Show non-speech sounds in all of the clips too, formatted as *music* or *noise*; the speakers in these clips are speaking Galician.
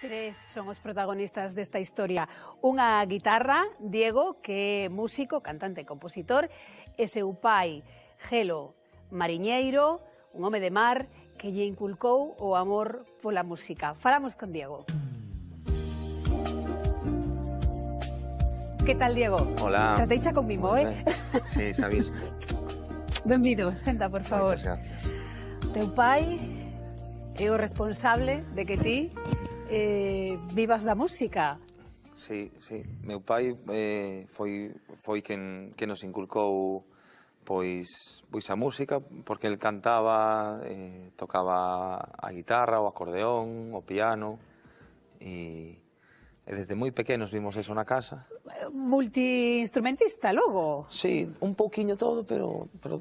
Tres son os protagonistas desta historia. Unha guitarra, Diego, que é músico, cantante e compositor, e seu pai, Gelo, mariñeiro, un home de mar, que lle inculcou o amor pola música. Falamos con Diego. Que tal, Diego? Hola. Trateixa con mimo, eh? Sí, sabéis. *laughs* Benvido, senta, por favor. Moitas gracias. Teu pai é o responsable de que ti eh, vivas da música. Sí, sí. Meu pai eh, foi, foi quen, quen nos inculcou pois, pois a música, porque el cantaba, eh, tocaba a guitarra, o acordeón, o piano, e, e desde moi pequenos vimos eso na casa. Multiinstrumentista, logo? Sí, un pouquiño todo, pero, pero,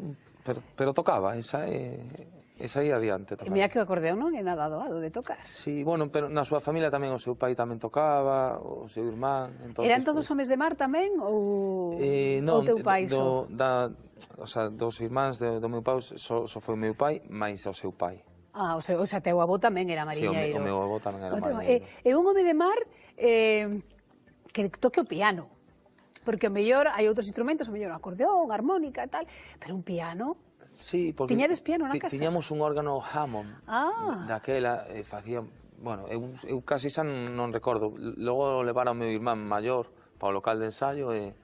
pero, pero tocaba, esa é, eh, E aí adiante tamén. E mira que o acordeón non é nada doado de tocar. Sí, bueno, pero na súa familia tamén o seu pai tamén tocaba, o seu irmán... Entón, Eran todos homes de mar tamén ou eh, non, o teu pai do, so? da, o sea, dos irmáns de, do meu pai só, so, só so foi o meu pai máis o seu pai. Ah, o seu, o sea, teu avó tamén era mariñeiro. Sí, o, meu, o meu avó tamén era mariñeiro. E, eh, e un home de mar eh, que toque o piano. Porque o mellor hai outros instrumentos, o mellor acordeón, armónica e tal, pero un piano Sí, porque... Tiñades piano na casa? Tiñamos un órgano Hammond. Ah. Daquela, e eh, facían... Bueno, eu, eu casi xa non recordo. Logo levaron o meu irmán maior para o local de ensayo e...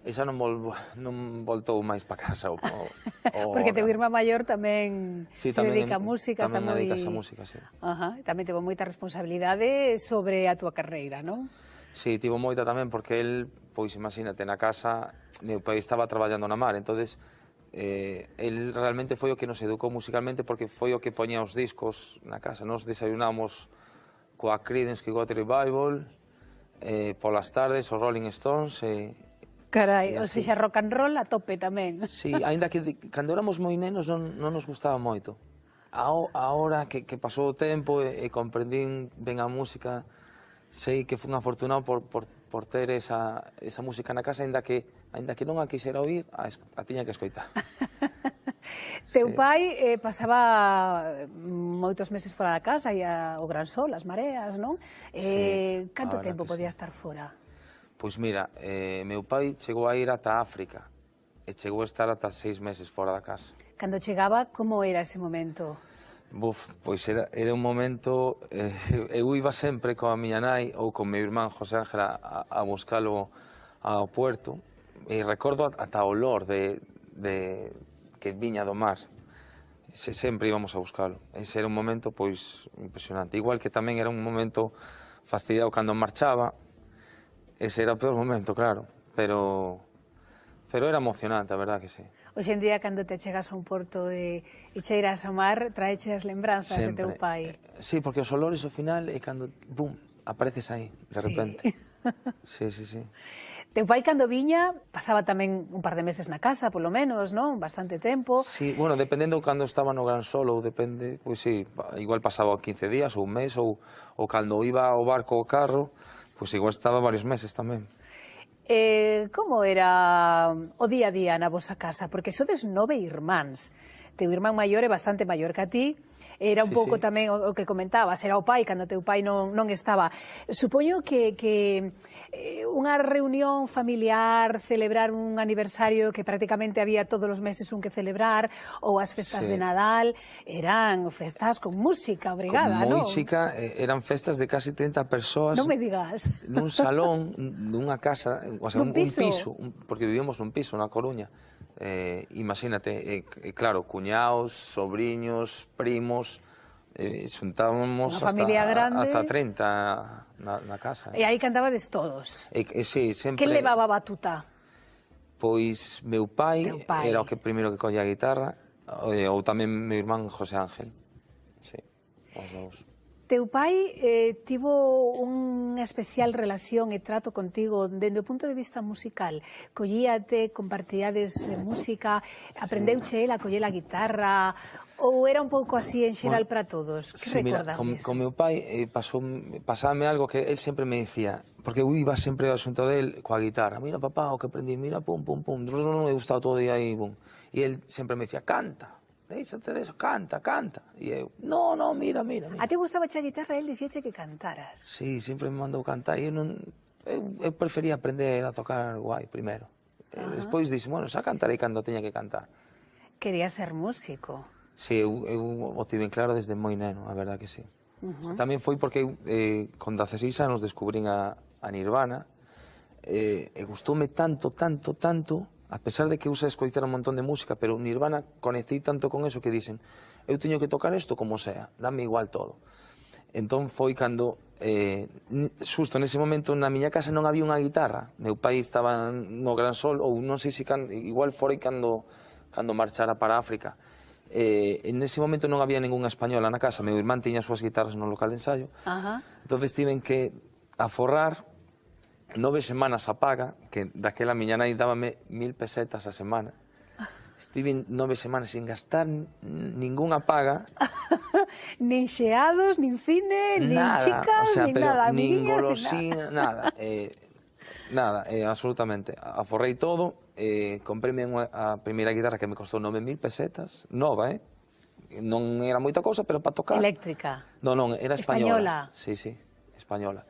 E xa non, vol, *laughs* non voltou máis para casa. O, o, *laughs* Porque teu irmán maior tamén sí, se tamén, dedica a música. Tamén está moi... dedicas a música, sí. Ajá, e tamén tivo moita responsabilidade sobre a túa carreira, non? Sí, tivo moita tamén, porque el, pois imagínate, na casa, meu pai estaba traballando na mar, entonces eh, el realmente foi o que nos educou musicalmente porque foi o que poñía os discos na casa. Nos desayunamos coa Creedence que Got Revival, eh, polas tardes os Rolling Stones e... Eh, Carai, ou seja, rock and roll a tope tamén. Sí, aínda que de, cando éramos moi nenos non, non nos gustaba moito. A, ahora que, que pasou o tempo e, eh, e eh, comprendín ben a música, sei que fun afortunado por, por por ter esa, esa música na casa, ainda que, ainda que non a quixera oír, a, a tiña que escoitar. *laughs* Teu sí. pai eh, pasaba moitos meses fora da casa e a, o gran sol, as mareas, non? Eh, sí, canto tempo podía sí. estar fora? Pois mira, eh, meu pai chegou a ir ata África e chegou a estar ata seis meses fora da casa. Cando chegaba, como era ese momento? Buf, pois era, era un momento... Eh, *laughs* eu iba sempre coa miña nai ou con meu irmán José Ángela a, a buscalo ao puerto e recordo ata o olor de, de que viña do mar. Se, sempre íbamos a buscalo. Ese era un momento pois impresionante. Igual que tamén era un momento fastidiado cando marchaba. Ese era o peor momento, claro. Pero, pero era emocionante, a verdad que sí. Hoxe en día, cando te chegas a un porto e, e cheiras ao mar, traeche as lembranzas Sempre. de teu pai. Eh, sí, porque os olores ao final é cando, bum, apareces aí, de repente. *laughs* Sí, sí, sí. Teu pai cando viña pasaba tamén un par de meses na casa, polo menos, non? Bastante tempo. Sí, bueno, dependendo cando estaba no Gran Sol ou depende, pois pues, sí, igual pasaba 15 días ou un mes ou, ou cando iba ao barco o carro, pois pues, igual estaba varios meses tamén. Eh, como era o día a día na vosa casa? Porque sodes nove irmáns. Teu irmán maior é bastante maior que a ti, Era un sí, pouco sí. tamén o, o que comentabas, era o pai cando teu pai non, non estaba. Supoño que, que eh, unha reunión familiar, celebrar un aniversario que prácticamente había todos os meses un que celebrar, ou as festas sí. de Nadal, eran festas con música obrigada, non? Con música, non? Eh, eran festas de casi 30 persoas. Non me digas. Nun salón, dunha casa, o sea, un, un, piso. un piso, un, porque vivíamos nun piso, na Coruña eh, imagínate, eh, eh, claro, cuñados, sobrinos, primos, eh, juntábamos hasta, hasta 30 na, na casa. E aí cantabades todos? E, eh, e, eh, sí, sempre... Que levaba batuta? Pois meu pai, pai era o que primeiro que collía a guitarra, ou tamén meu irmán José Ángel. Sí, os dous. Teu pai eh, tivo unha especial relación e trato contigo dende o punto de vista musical. Collíate, compartíades eh, música, aprendeuche el a coller a guitarra, ou era un pouco así en xeral bueno, para todos? Que sí, recordas mira, con, disso? con meu pai eh, pasou, pasame algo que el sempre me dicía, porque eu iba sempre ao asunto del coa guitarra, mira papá, o que aprendí, mira, pum, pum, pum, non me gustaba todo día aí, bum. E el sempre me dicía, canta, deixate de eso, canta, canta. E eu, no, no, mira, mira, mira. A ti gustaba a guitarra, él dicíache que cantaras. Sí, sempre me mandou cantar. E eu, non, eu, eu prefería aprender a tocar guai primeiro. Uh eh, -huh. Despois dixen, bueno, xa cantarei cando teña que cantar. Quería ser músico. Sí, eu, eu o tive en claro desde moi neno, a verdad que sí. Uh -huh. Tamén foi porque eu, eh, con 16 anos descubrín a, a Nirvana, eh, e gustoume tanto, tanto, tanto, a pesar de que usa escoitar un montón de música, pero Nirvana conecté tanto con eso que dicen eu teño que tocar isto como sea, dame igual todo. Entón foi cando, eh, en nese momento, na miña casa non había unha guitarra. Meu pai estaba no Gran Sol, ou non sei se can, igual foi cando, cando marchara para África. Eh, en ese momento non había ningunha española na casa. Meu irmán tiña as súas guitarras no local de ensayo. Ajá. Entón tiven que aforrar nove semanas a paga, que daquela miña nai dábame mil pesetas a semana. Estive nove semanas sin gastar ningunha paga. *laughs* nin xeados, nin cine, nada, nin chicas, o sea, nin nada. Nin golosina, nada. nada. *laughs* Eh, nada, eh, absolutamente. Aforrei todo, eh, compreme a primeira guitarra que me costou 9.000 pesetas, nova, eh? Non era moita cousa, pero para tocar... Eléctrica. Non, non, era española. Española. Sí, sí, española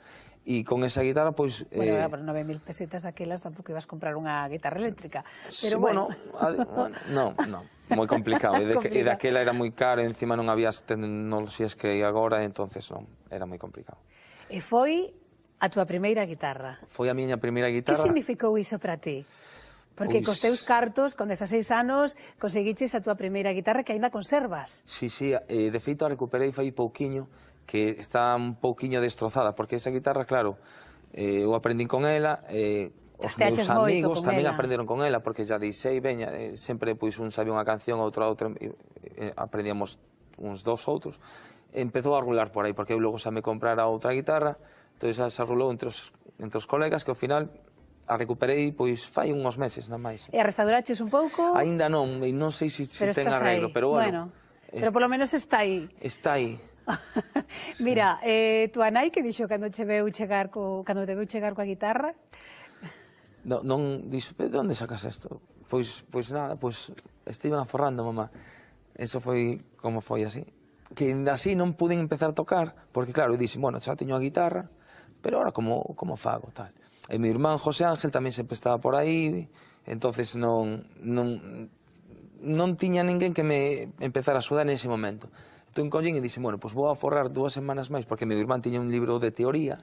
e con esa guitarra, pois... Pues, bueno, eh... por 9.000 pesetas daquelas tampouco ibas comprar unha guitarra eléctrica. Pero sí, bueno... bueno, non, non, moi complicado. e, de, complicado. e daquela era moi caro, encima non había as tecnoloxías que hai agora, entonces non, era moi complicado. E foi a túa primeira guitarra. Foi a miña primeira guitarra. Que significou iso para ti? Porque Uis... Pois cos teus cartos, con 16 anos, conseguiches a túa primeira guitarra que aínda conservas. Sí, sí, eh, de feito a recuperei fai pouquiño, que está un pouquiño destrozada, porque esa guitarra, claro, eh, eu aprendín con ela, eh, os meus amigos tamén ela. aprenderon con ela, porque xa dixei, veña, eh, sempre pois un sabía unha canción, outro outra, eh, aprendíamos uns dos outros, empezou a rular por aí, porque eu logo xa me comprara outra guitarra, entón xa se rulou entre os, entre os colegas, que ao final a recuperei pois fai unhos meses, non máis. E a restauraches un pouco? Aínda non, non sei se, se ten arreglo, aí. pero bueno. bueno pero polo menos está aí. Está aí. *laughs* Mira, eh, tu anai que dixo cando che veu chegar co, cando te veu chegar coa guitarra? No, non dixo, de onde sacas isto? Pois, pois nada, pois estive aforrando, mamá. Eso foi como foi así. Que ainda así non pude empezar a tocar, porque claro, dixen, bueno, xa teño a guitarra, pero ahora como, como fago, tal. E meu irmán José Ángel tamén sempre estaba por aí, entonces non, non, non tiña ninguén que me empezara a sudar en ese momento. Entón collín e dixen, bueno, pois vou aforrar dúas semanas máis, porque meu irmán tiña un libro de teoría,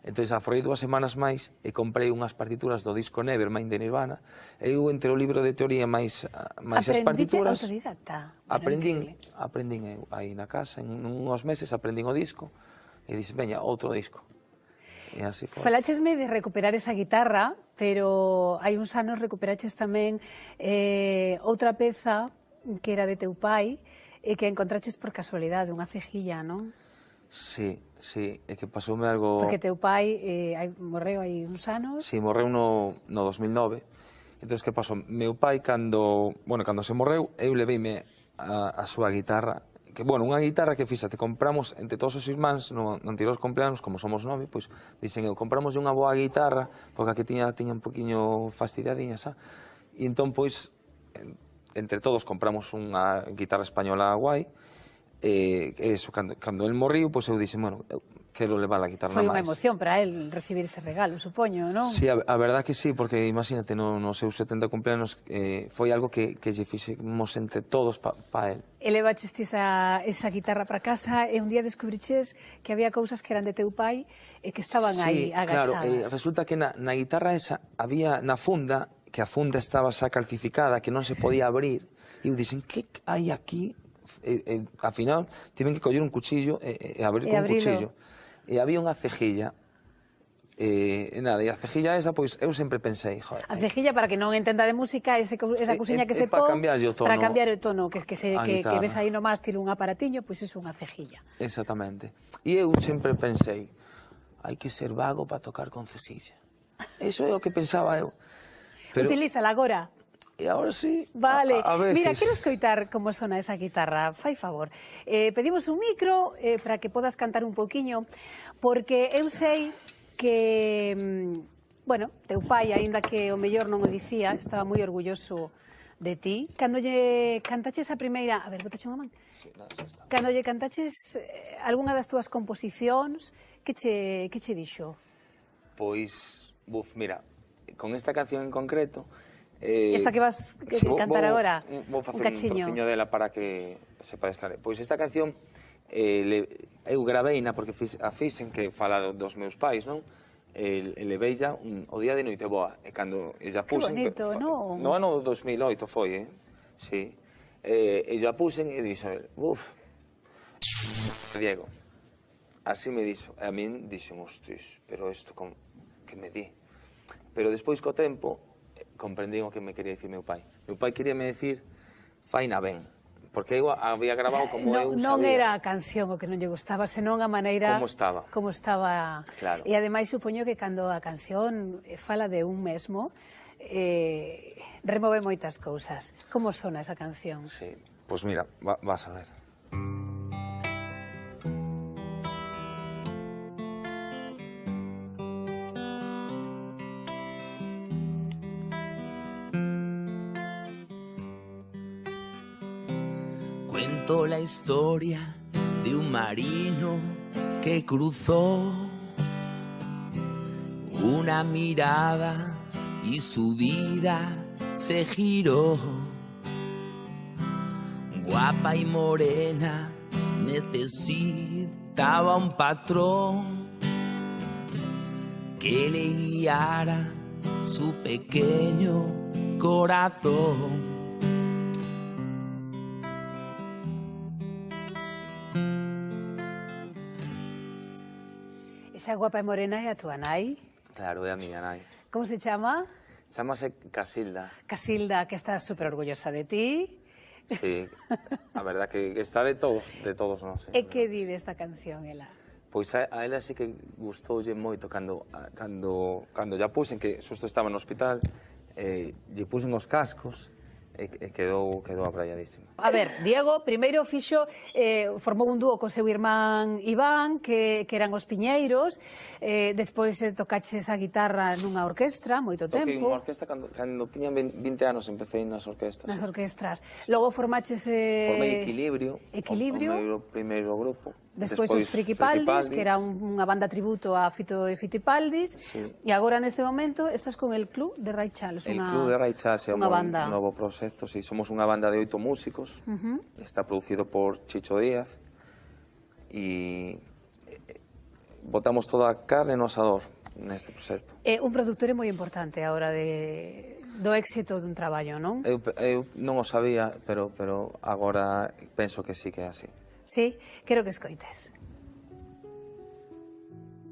entón aforrei dúas semanas máis e comprei unhas partituras do disco Nevermind de Nirvana, e eu entre o libro de teoría máis, máis as partituras... Aprendín, aprendín eu aí na casa, en uns meses aprendín o disco, e dixen, veña, outro disco. E así foi. Falaxesme de recuperar esa guitarra, pero hai uns anos recuperaches tamén eh, outra peza que era de teu pai, e que encontraches por casualidade unha cejilla, non? Sí, sí, é que pasoume algo... Porque teu pai eh, hai, morreu hai uns anos. Sí, morreu no, no 2009. Entón, que pasou? Meu pai, cando, bueno, cando se morreu, eu leveime a, a súa guitarra que, bueno, unha guitarra que, fíxate, compramos entre todos os irmáns no, no anterior cumpleanos, como somos nove, pois, dixen eu, compramos unha boa guitarra, porque a que tiña, tiña un poquinho fastidiadinha, xa? E entón, pois, entre todos compramos unha guitarra española guai, e eh, eso, cando, cando el morriu, pois pues, eu dixen, bueno, eu quero levar a guitarra máis. Foi unha emoción para el recibir ese regalo, supoño, non? Sí, a, a verdad que sí, porque imagínate, no, no seu 70 cumpleanos eh, foi algo que, que lle fixemos entre todos pa, pa el. Elevaches esa, esa guitarra para casa e un día descubriches que había cousas que eran de teu pai e que estaban sí, aí agachadas. Sí, claro, eh, resulta que na, na guitarra esa había, na funda, que a funda estaba xa calcificada, que non se podía abrir, e eu dixen, que hai aquí? E, e, a final, tiven que coller un cuchillo e, e abrir e con abrilo. un cuchillo. E había unha cejilla, E, e nada, e a cejilla esa, pois, eu sempre pensei... Joder, a eh, cejilla, para que non entenda de música, ese, esa cousiña que se pon... Para cambiar o tono. Para cambiar o tono, que, que, se, que, que ves aí nomás, tiro un aparatiño, pois é unha cejilla. Exactamente. E eu sempre pensei, hai que ser vago para tocar con cejilla. Eso é o que pensaba eu. Pero... Utilízala agora. E agora sí. Vale. A, a veces... Mira, quero escoitar como sona esa guitarra, fai favor. Eh, pedimos un micro eh, para que podas cantar un poquiño, porque eu sei que, mm, bueno, teu pai, aínda que o mellor non o dicía, estaba moi orgulloso de ti. Cando lle cantaches a primeira... A ver, botaxe unha man. está. Cando lle cantaches eh, algunha das túas composicións, que che, que che dixo? Pois, buf, mira, con esta canción en concreto... Eh, esta que vas a sí, cantar vou, agora? Vou facer un, un dela para que se parezca. Pois esta canción eh, le, eu graveina porque fiz, a fixen que fala dos meus pais, non? E, le veía un, o día de noite boa. E cando ella pusen... Que bonito, non? No ano 2008 foi, eh? Sí. E, eh, ella pusen e dixo, uff, Diego, así me dixo. E a min dixen, hostis, pero isto como que me di? Pero despois co tempo eh, comprendín o que me quería dicir meu pai. Meu pai quería me dicir faina ben, porque eu había grabado como non, eu sabía. Non era a canción o que non lle gustaba, senón a maneira... Como estaba. Como estaba. Claro. E ademais supoño que cando a canción eh, fala de un mesmo, eh, remove moitas cousas. Como sona esa canción? Sí, pois pues mira, va, vas a ver. Mm. historia de un marino que cruzó una mirada y su vida se giró. Guapa y morena, necesitaba un patrón que le guiara su pequeño corazón. Esa guapa e morena é a túa nai? Claro, é a miña nai. Como se chama? Chamase Casilda. Casilda, que está super orgullosa de ti. Sí, a verdad que está de todos, de todos nós. No, e que di esta canción, ela? Pois a, a ela sí que gustoulle moito cando, a, cando, cando ya puxen, que susto estaba no hospital, eh, lle puxen os cascos, e, eh, eh, quedou, quedou abraiadísimo. A ver, Diego, primeiro fixo, eh, formou un dúo co seu irmán Iván, que, que eran os Piñeiros, eh, despois eh, tocaches a guitarra nunha orquestra moito tempo. Toquei unha orquestra cando, cando tiña 20 anos, empecé nas orquestras. Nas orquestras. Logo formaches... Eh... Formei Equilibrio. Equilibrio. O, o meu primeiro grupo. Despois, Despois os Frikipaldis, Paldis, que era un, unha banda tributo a Fito e Fitipaldis, sí. e agora neste momento estás con el Club de Raichals. el una, Club de Ray é un banda. novo proxecto, sí, somos unha banda de oito músicos, uh -huh. está producido por Chicho Díaz, e botamos toda a carne no asador neste proxecto. É un produtor é moi importante a hora de do éxito dun traballo, non? Eu, eu non o sabía, pero pero agora penso que sí que é así. Sí, quiero que escoites.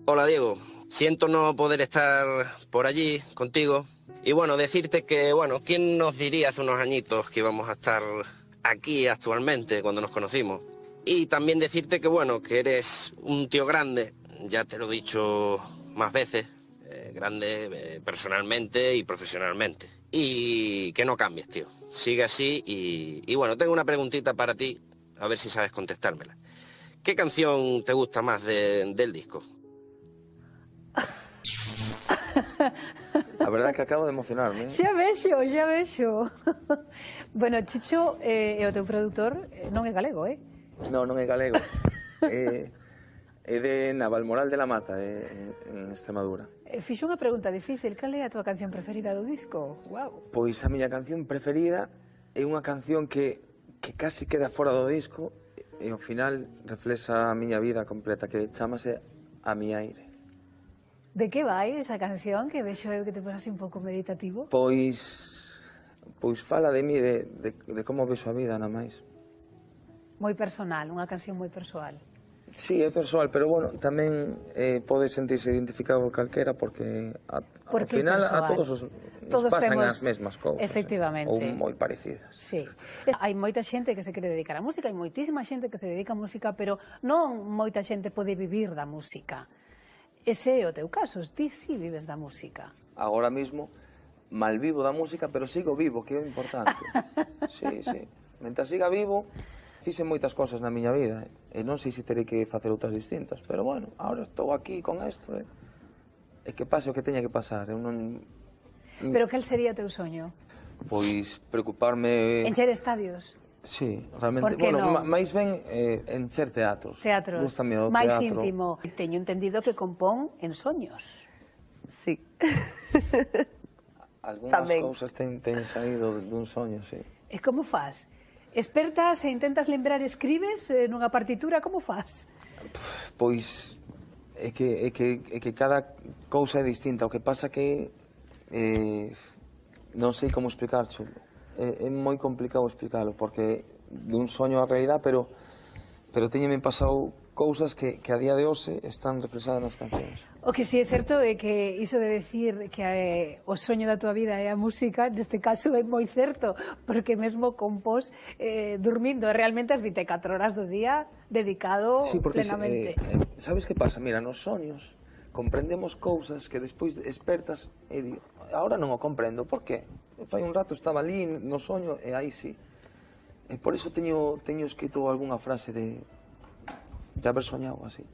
Hola Diego, siento no poder estar por allí contigo y bueno, decirte que bueno, ¿quién nos diría hace unos añitos que íbamos a estar aquí actualmente cuando nos conocimos? Y también decirte que bueno, que eres un tío grande, ya te lo he dicho más veces, eh, grande eh, personalmente y profesionalmente. Y que no cambies, tío. Sigue así y bueno, tengo una preguntita para ti A ver si sabes contestármela. ¿Qué canción te gusta más de, del disco? La verdad es que acabo de emocionarme. yo, vexo, ves vexo. *laughs* bueno, Chicho eh, é o teu produtor, eh, non é galego, eh? Non, non é galego. é, *laughs* é eh, de Navalmoral de la Mata, eh, en Extremadura. Eh, fixo unha pregunta difícil, cal é a túa canción preferida do disco? Wow. Pois a miña canción preferida é unha canción que que casi queda fora do disco e ao final reflexa a miña vida completa, que chamase A mi aire. De que vai esa canción que vexo eu que te pasa así un pouco meditativo? Pois pois fala de mí de, de, de como vexo a vida, nada máis. Moi personal, unha canción moi persoal. Sí, é persoal, pero bueno, tamén eh, pode sentirse identificado calquera porque, a, porque ao final personal. a todos os todos pasan temos, as mesmas cousas. ¿eh? Efectivamente. Eh, ou moi parecidas. Sí. Hai moita xente que se quere dedicar á música, hai moitísima xente que se dedica á música, pero non moita xente pode vivir da música. Ese é o teu caso, ti si sí vives da música. Agora mesmo mal vivo da música, pero sigo vivo, que é o importante. *laughs* sí, sí. Mentre siga vivo, fixen moitas cosas na miña vida e non sei se terei que facer outras distintas, pero bueno, agora estou aquí con isto e, e que pase o que teña que pasar. Eu non... Pero el sería o teu soño? Pois preocuparme... Encher estadios? Sí, realmente. bueno, no? máis ben eh, encher teatros. Teatros. Gústame o máis teatro. íntimo. Teño entendido que compón en soños. Sí. *laughs* Algúnas cousas ten, ten saído dun soño, sí. E como faz? Expertas e intentas lembrar, escribes eh, nunha partitura, como faz? Pois é que, é que, é que cada cousa é distinta. O que pasa que eh, non sei como explicar. É, é moi complicado explicalo, porque dun soño á realidade, pero, pero teñeme pasado cousas que, que a día de hoxe están reflexadas nas cancións. O que si sí é certo é que iso de decir que eh, o soño da tua vida é a música, neste caso é moi certo, porque mesmo compós eh, dormindo realmente as 24 horas do día dedicado sí, porque, plenamente. Eh, sabes que pasa? Mira, nos soños comprendemos cousas que despois expertas e digo, ahora non o comprendo, por que? Fai un rato estaba ali no soño e aí sí. E por iso teño, teño escrito algunha frase de, de haber soñado así.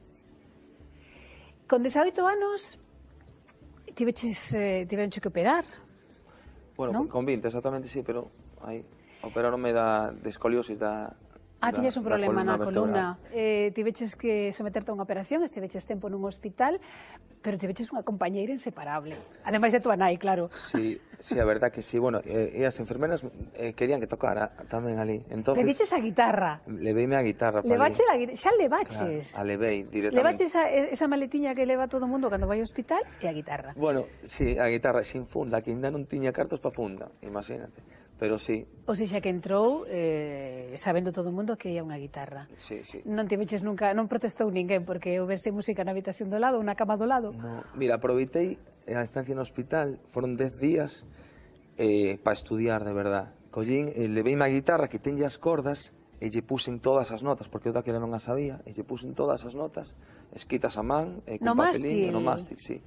Con 18 anos tiveches, eh, tiveron que operar. Bueno, ¿no? con 20, exactamente, sí, pero aí operaronme da, de escoliosis da Ah, da, tiñes un problema na columna. Eh, tiveches que someterte a unha operación, estiveches tempo nun hospital, pero tiveches unha compañeira inseparable. Ademais de tua nai, claro. Sí, sí, a verdad que sí. Bueno, eh, e as enfermeras eh, querían que tocara tamén ali. Entonces, Pediches a guitarra. Leveime a guitarra. Le a guitarra. Xa baches. Claro, a levei directamente. Levaches esa, esa maletiña que leva todo o mundo cando vai ao hospital e a guitarra. Bueno, sí, a guitarra sin funda, que ainda non tiña cartos pa funda, imagínate pero sí. Ou seja, que entrou eh, sabendo todo o mundo que ia unha guitarra. Sí, sí. Non te veches nunca, non protestou ninguén, porque eu música na habitación do lado, na cama do lado. No. Mira, aproveitei a estancia no hospital, foron 10 días eh, para estudiar, de verdad. Collín, eh, levei má guitarra que tenlle as cordas e lle en todas as notas, porque eu daquela non as sabía, e lle en todas as notas, escritas a man, e eh, con no papelín, mástil. no mástil, sí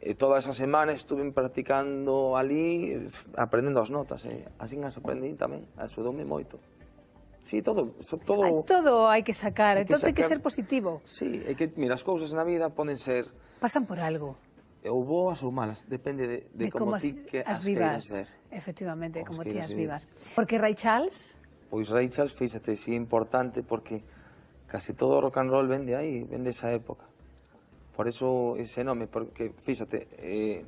e toda esa semana estuve practicando ali, aprendendo as notas, eh? así as aprendí tamén, axudoume moito. Sí, todo, todo... Hai todo hai que sacar, hay que todo sacar... hai que entón ser positivo. Sí, é que, mira, as cousas na vida poden ser... Pasan por algo. Ou boas ou malas, depende de, de, de como, como ti que as, vivas. Ver. Efectivamente, como, como ti as vivas. vivas. Porque Ray Charles... Pois Ray Charles, fíxate, sí, importante, porque casi todo o rock and roll vende aí, vende esa época. Por eso ese nome, porque, fíxate, eh,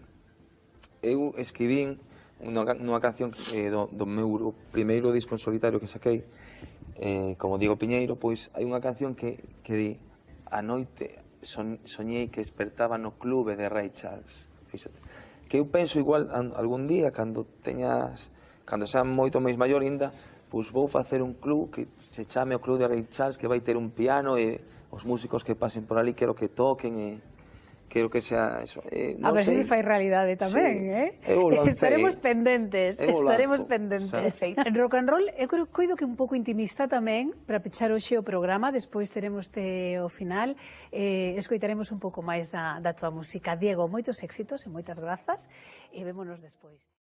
eu escribín unha, canción eh, do, do meu primeiro disco en solitario que saquei, eh, como digo Piñeiro, pois hai unha canción que, que di a noite son, soñei que despertaba no clube de Ray Charles, fíxate. Que eu penso igual algún día, cando teñas, cando sean moito máis maior ainda, pois vou facer un club que se chame o Club de Ray Charles que vai ter un piano e os músicos que pasen por ali quero que toquen e quero que sea eso. Eh, non a ver se fai realidade tamén, sí. eh? Eu lancei. Estaremos pendentes, eu estaremos pendentes. Sabes? En rock and roll, eu creo, coido que un pouco intimista tamén para pechar hoxe o programa, despois teremos te o final, eh, escoitaremos un pouco máis da, da tua música. Diego, moitos éxitos e moitas grazas e vémonos despois.